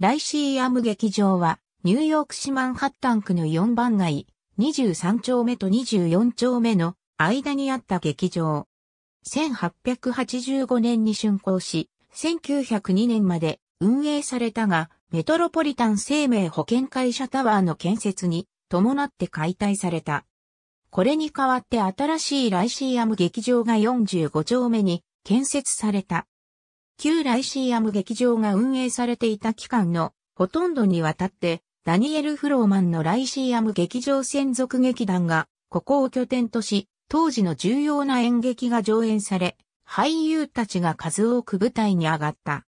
ライシーアム劇場は、ニューヨーク市マンハッタン区の4番街、23丁目と24丁目の間にあった劇場。1885年に竣工し、1902年まで運営されたが、メトロポリタン生命保険会社タワーの建設に伴って解体された。これに代わって新しいライシーアム劇場が45丁目に建設された。旧ライシーアム劇場が運営されていた期間のほとんどにわたって、ダニエル・フローマンのライシーアム劇場専属劇団が、ここを拠点とし、当時の重要な演劇が上演され、俳優たちが数多く舞台に上がった。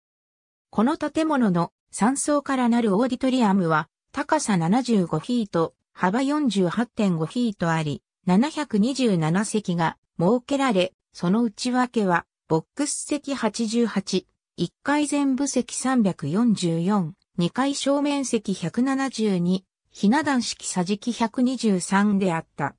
この建物の3層からなるオーディトリアムは、高さ75フィート、幅48.5フィートあり、727席が設けられ、その内訳は、ボックス席88、1階全部席344、2階正面席172、ひな壇式桟敷123であった。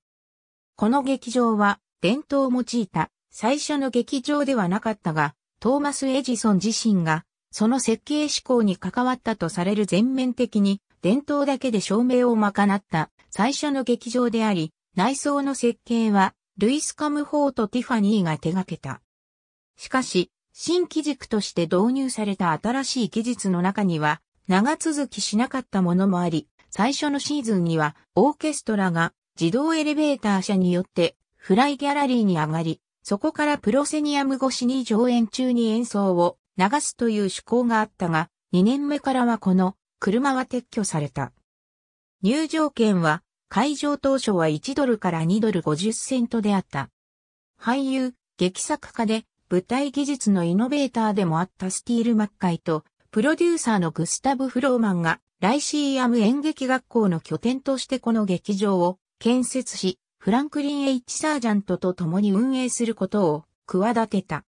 この劇場は伝統を用いた最初の劇場ではなかったが、トーマス・エジソン自身がその設計思考に関わったとされる全面的に伝統だけで照明を賄った最初の劇場であり、内装の設計はルイス・カムホーとティファニーが手掛けた。しかし、新機軸として導入された新しい技術の中には、長続きしなかったものもあり、最初のシーズンにはオーケストラが自動エレベーター車によってフライギャラリーに上がり、そこからプロセニアム越しに上演中に演奏を流すという趣向があったが、2年目からはこの車は撤去された。入場券は会場当初は1ドルから2ドル50セントであった。俳優、劇作家で舞台技術のイノベーターでもあったスティール・マッカイと、プロデューサーのグスタブ・フローマンが、ライシーアム演劇学校の拠点としてこの劇場を建設し、フランクリン・ H・ サージャントと共に運営することを企てた。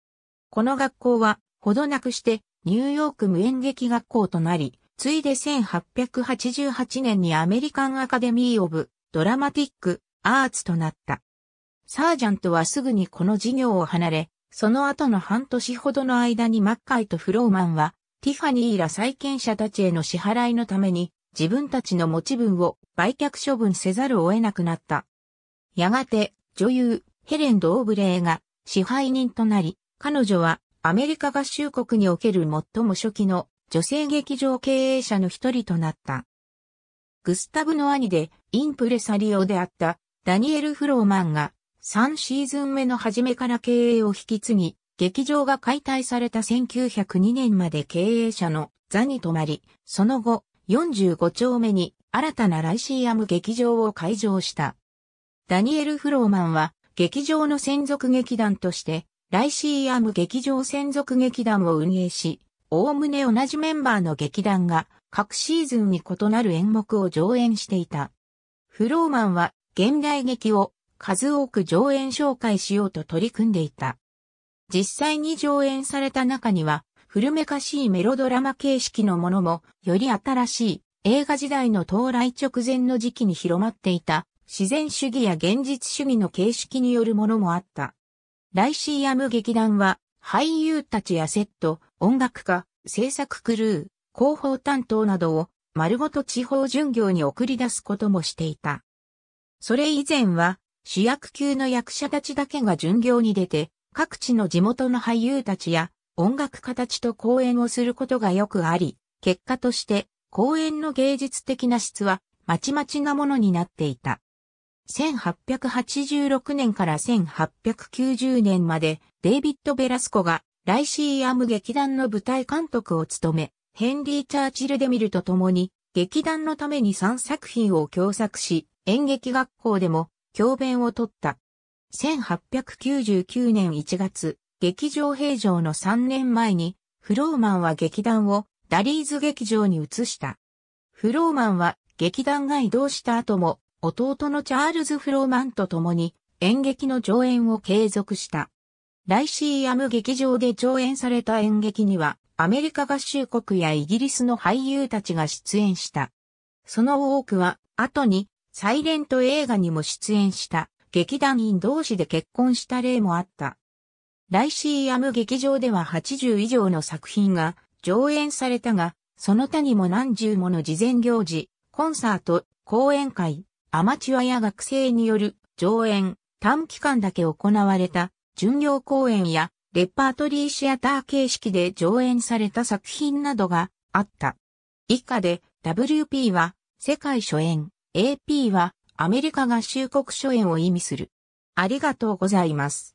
この学校は、ほどなくして、ニューヨーク無演劇学校となり、ついで1888年にアメリカン・アカデミー・オブ・ドラマティック・アーツとなった。サージャントはすぐにこの事業を離れ、その後の半年ほどの間にマッカイとフローマンは、ティファニーら債権者たちへの支払いのために、自分たちの持ち分を売却処分せざるを得なくなった。やがて、女優、ヘレン・ドーブレーが支配人となり、彼女はアメリカ合衆国における最も初期の女性劇場経営者の一人となった。グスタブの兄でインプレサリオであったダニエル・フローマンが3シーズン目の初めから経営を引き継ぎ、劇場が解体された1902年まで経営者の座に泊まり、その後、45丁目に新たなライシーアム劇場を開場した。ダニエル・フローマンは、劇場の専属劇団として、ライシーアム劇場専属劇団を運営し、おおむね同じメンバーの劇団が、各シーズンに異なる演目を上演していた。フローマンは、現代劇を数多く上演紹介しようと取り組んでいた。実際に上演された中には、古めかしいメロドラマ形式のものも、より新しい映画時代の到来直前の時期に広まっていた、自然主義や現実主義の形式によるものもあった。ライシーアム劇団は、俳優たちやセット、音楽家、制作クルー、広報担当などを丸ごと地方巡業に送り出すこともしていた。それ以前は主役級の役者たちだけが巡業に出て、各地の地元の俳優たちや音楽家たちと講演をすることがよくあり、結果として講演の芸術的な質はまちまちなものになっていた。1886年から1890年までデイビッド・ベラスコがライシーアム劇団の舞台監督を務め、ヘンリー・チャーチル・デミルと共に劇団のために3作品を共作し、演劇学校でも教鞭を取った。1899年1月、劇場平場の3年前に、フローマンは劇団をダリーズ劇場に移した。フローマンは劇団が移動した後も、弟のチャールズ・フローマンと共に演劇の上演を継続した。ライシーアム劇場で上演された演劇には、アメリカ合衆国やイギリスの俳優たちが出演した。その多くは、後にサイレント映画にも出演した、劇団員同士で結婚した例もあった。ライシーアム劇場では80以上の作品が上演されたが、その他にも何十もの事前行事、コンサート、講演会、アマチュアや学生による上演、短期間だけ行われた、巡業公演やレパートリーシアター形式で上演された作品などがあった。以下で WP は世界初演、AP はアメリカ合衆国初演を意味する。ありがとうございます。